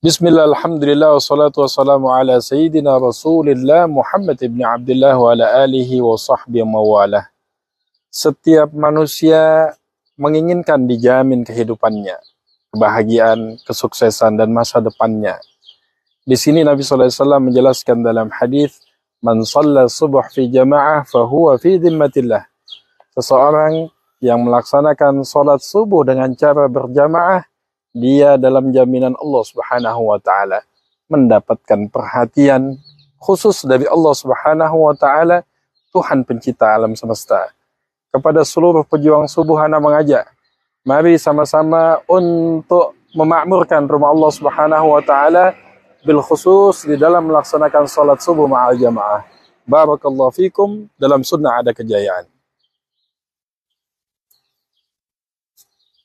Bismillah, alhamdulillah, wassalatu wassalamu ala sayyidina rasulillah Muhammad ibn Abdullah wa ala alihi wa sahbihi mawalah. Setiap manusia menginginkan dijamin kehidupannya, kebahagiaan, kesuksesan, dan masa depannya. Di sini Nabi SAW menjelaskan dalam hadis, Man salla subuh fi jama'ah fahuwa fi dhimmatillah. Seseorang yang melaksanakan sholat subuh dengan cara berjamaah, dia dalam jaminan Allah Subhanahu wa taala mendapatkan perhatian khusus dari Allah Subhanahu wa taala, Tuhan pencipta alam semesta. Kepada seluruh pejuang subuh Hana mengajak, mari sama-sama untuk memakmurkan rumah Allah Subhanahu wa taala bil khusus di dalam melaksanakan salat subuh ma'al jamaah. Barakallahu fikum dalam sunnah ada kejayaan.